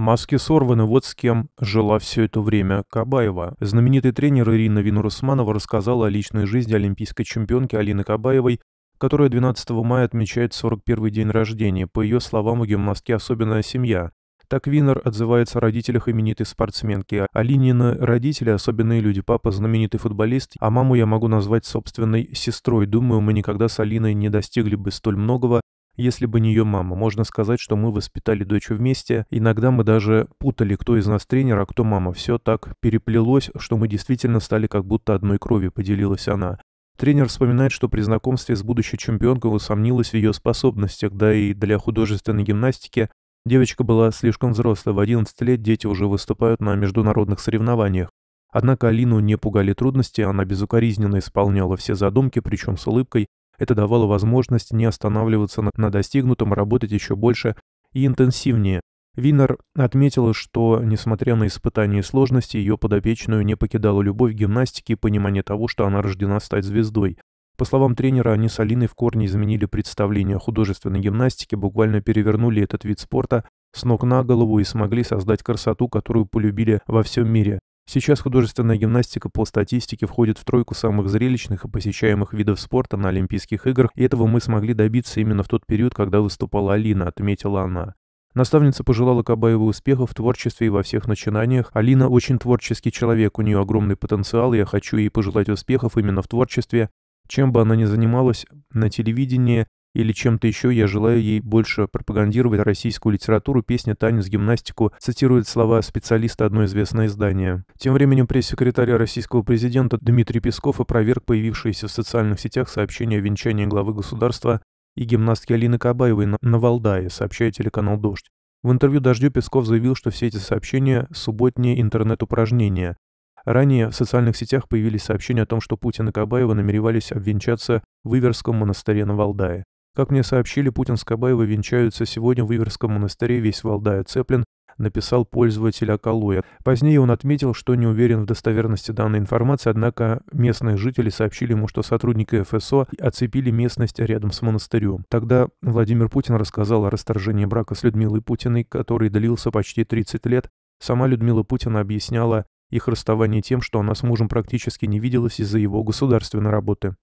Маски сорваны, вот с кем жила все это время Кабаева. Знаменитый тренер Ирина Винурусманова рассказала о личной жизни олимпийской чемпионки Алины Кабаевой, которая 12 мая отмечает 41 день рождения. По ее словам, у гимнастки особенная семья. Так Винер отзывается о родителях именитой спортсменки. Алинина родители – особенные люди. Папа – знаменитый футболист, а маму я могу назвать собственной сестрой. Думаю, мы никогда с Алиной не достигли бы столь многого, если бы не ее мама, можно сказать, что мы воспитали дочь вместе. Иногда мы даже путали, кто из нас тренер, а кто мама. Все так переплелось, что мы действительно стали как будто одной крови, поделилась она. Тренер вспоминает, что при знакомстве с будущей чемпионкой усомнилась в ее способностях, да и для художественной гимнастики девочка была слишком взрослой, в 11 лет дети уже выступают на международных соревнованиях. Однако Алину не пугали трудности, она безукоризненно исполняла все задумки, причем с улыбкой, это давало возможность не останавливаться на достигнутом, а работать еще больше и интенсивнее. Винер отметила, что, несмотря на испытания и сложности, ее подопечную не покидала любовь к гимнастике и понимание того, что она рождена стать звездой. По словам тренера, они с Алиной в корне изменили представление о художественной гимнастике, буквально перевернули этот вид спорта с ног на голову и смогли создать красоту, которую полюбили во всем мире. Сейчас художественная гимнастика по статистике входит в тройку самых зрелищных и посещаемых видов спорта на Олимпийских играх, и этого мы смогли добиться именно в тот период, когда выступала Алина, отметила она. Наставница пожелала Кабаеву успехов в творчестве и во всех начинаниях. Алина очень творческий человек, у нее огромный потенциал, я хочу ей пожелать успехов именно в творчестве. Чем бы она ни занималась на телевидении, или чем-то еще, я желаю ей больше пропагандировать российскую литературу, песни, танец, гимнастику, цитирует слова специалиста одно известное издание. Тем временем пресс секретарь российского президента Дмитрий Песков опроверг появившиеся в социальных сетях сообщения о венчании главы государства и гимнастки Алины Кабаевой на, на Валдае, сообщает телеканал «Дождь». В интервью «Дождю» Песков заявил, что все эти сообщения – субботние интернет-упражнения. Ранее в социальных сетях появились сообщения о том, что Путин и Кабаева намеревались обвенчаться в Иверском монастыре на Валдае. Как мне сообщили, Путин с Кабаевой венчаются сегодня в Иверском монастыре весь Валдая Цеплин, написал пользователь Акалоя. Позднее он отметил, что не уверен в достоверности данной информации, однако местные жители сообщили ему, что сотрудники ФСО оцепили местность рядом с монастырем. Тогда Владимир Путин рассказал о расторжении брака с Людмилой Путиной, который длился почти 30 лет. Сама Людмила Путина объясняла их расставание тем, что она с мужем практически не виделась из-за его государственной работы.